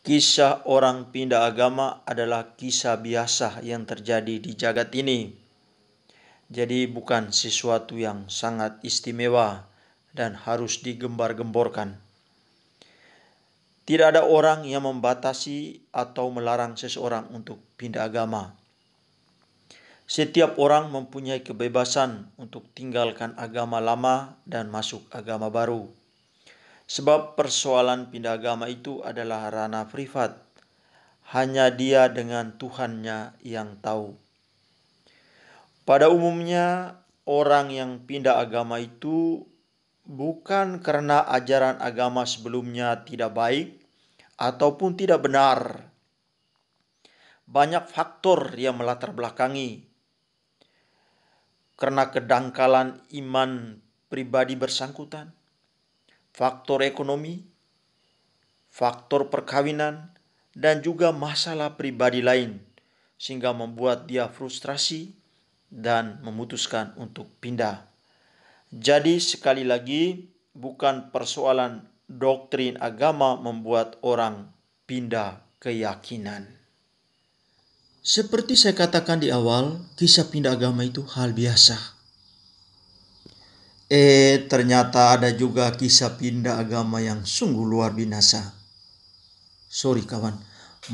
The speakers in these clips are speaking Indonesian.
Kisah orang pindah agama adalah kisah biasa yang terjadi di jagat ini. Jadi bukan sesuatu yang sangat istimewa dan harus digembar-gemborkan. Tidak ada orang yang membatasi atau melarang seseorang untuk pindah agama. Setiap orang mempunyai kebebasan untuk tinggalkan agama lama dan masuk agama baru. Sebab persoalan pindah agama itu adalah ranah privat. Hanya dia dengan Tuhannya yang tahu. Pada umumnya, orang yang pindah agama itu bukan karena ajaran agama sebelumnya tidak baik ataupun tidak benar. Banyak faktor yang melatar belakangi. Karena kedangkalan iman pribadi bersangkutan faktor ekonomi, faktor perkawinan, dan juga masalah pribadi lain, sehingga membuat dia frustrasi dan memutuskan untuk pindah. Jadi, sekali lagi, bukan persoalan doktrin agama membuat orang pindah keyakinan. Seperti saya katakan di awal, kisah pindah agama itu hal biasa Eh, ternyata ada juga kisah pindah agama yang sungguh luar biasa. Sorry kawan,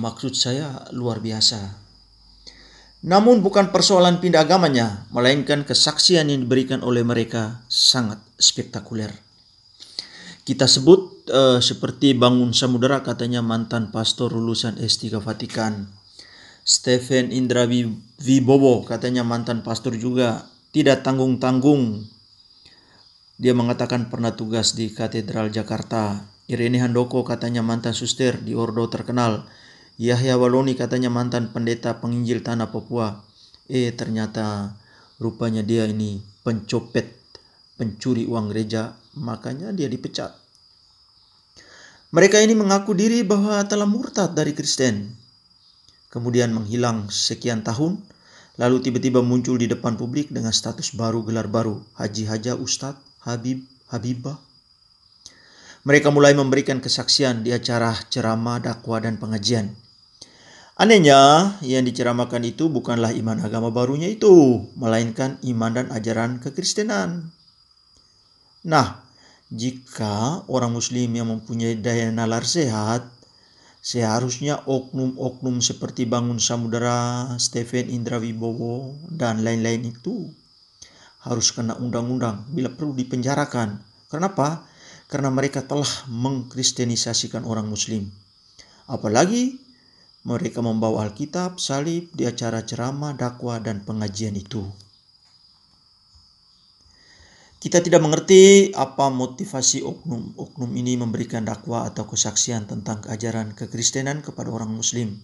maksud saya luar biasa. Namun bukan persoalan pindah agamanya, melainkan kesaksian yang diberikan oleh mereka sangat spektakuler. Kita sebut eh, seperti Bangun Samudera katanya mantan pastor lulusan S3 Vatikan. Stephen Indra Wibowo katanya mantan pastor juga. Tidak tanggung-tanggung dia mengatakan pernah tugas di Katedral Jakarta. Irene Handoko katanya mantan suster di Ordo terkenal. Yahya Waloni katanya mantan pendeta penginjil tanah Papua. Eh ternyata rupanya dia ini pencopet, pencuri uang gereja, makanya dia dipecat. Mereka ini mengaku diri bahwa telah murtad dari Kristen. Kemudian menghilang sekian tahun, lalu tiba-tiba muncul di depan publik dengan status baru gelar baru, Haji Haja Ustadz Habib Habibah. Mereka mulai memberikan kesaksian di acara ceramah, dakwah, dan pengajian. Anehnya, yang diceramakan itu bukanlah iman agama barunya itu, melainkan iman dan ajaran kekristenan. Nah, jika orang muslim yang mempunyai daya nalar sehat, seharusnya oknum-oknum seperti Bangun Samudera, Stephen Indra Wibowo, dan lain-lain itu harus kena undang-undang bila perlu dipenjarakan. Kenapa? Karena mereka telah mengkristenisasikan orang muslim. Apalagi mereka membawa Alkitab, salib di acara ceramah, dakwah, dan pengajian itu. Kita tidak mengerti apa motivasi oknum-oknum ini memberikan dakwah atau kesaksian tentang ajaran kekristenan kepada orang muslim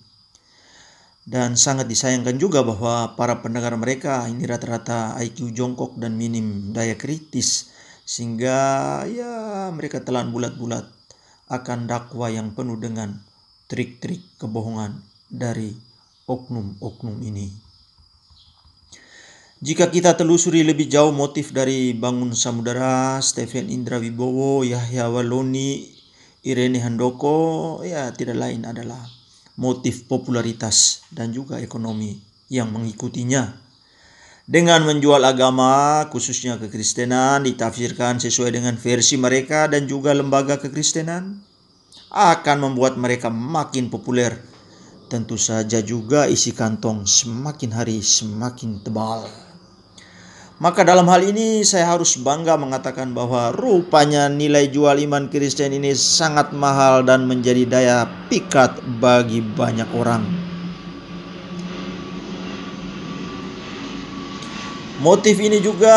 dan sangat disayangkan juga bahwa para pendengar mereka ini rata-rata IQ jongkok dan minim daya kritis sehingga ya mereka telan bulat-bulat akan dakwah yang penuh dengan trik-trik kebohongan dari oknum-oknum ini. Jika kita telusuri lebih jauh motif dari Bangun Samudera, Stephen Indra Wibowo, Yahya Waloni, Irene Handoko, ya tidak lain adalah motif popularitas dan juga ekonomi yang mengikutinya. Dengan menjual agama, khususnya kekristenan, ditafsirkan sesuai dengan versi mereka dan juga lembaga kekristenan, akan membuat mereka makin populer. Tentu saja juga isi kantong semakin hari semakin tebal. Maka dalam hal ini saya harus bangga mengatakan bahwa rupanya nilai jual iman Kristen ini sangat mahal dan menjadi daya pikat bagi banyak orang. Motif ini juga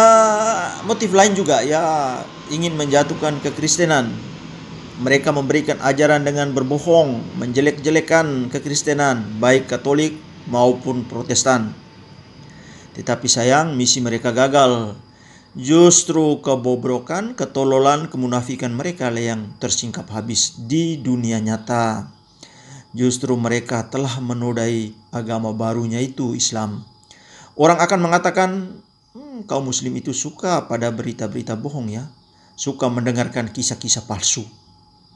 motif lain juga ya ingin menjatuhkan kekristenan. Mereka memberikan ajaran dengan berbohong, menjelek-jelekan kekristenan baik Katolik maupun Protestan. Tetapi sayang, misi mereka gagal. Justru kebobrokan, ketololan, kemunafikan mereka yang tersingkap habis di dunia nyata. Justru mereka telah menodai agama barunya itu, Islam. Orang akan mengatakan, hmm, kaum muslim itu suka pada berita-berita bohong ya. Suka mendengarkan kisah-kisah palsu.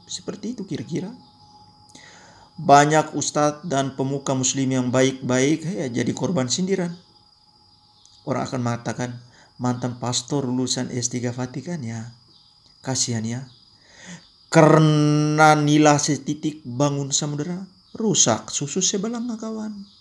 Seperti itu kira-kira banyak ustadz dan pemuka muslim yang baik-baik ya jadi korban sindiran. Orang akan mengatakan mantan pastor lulusan S3 Vatikan ya. Kasihan ya. Karena nilai setitik bangun samudera rusak susu sebelang kawan.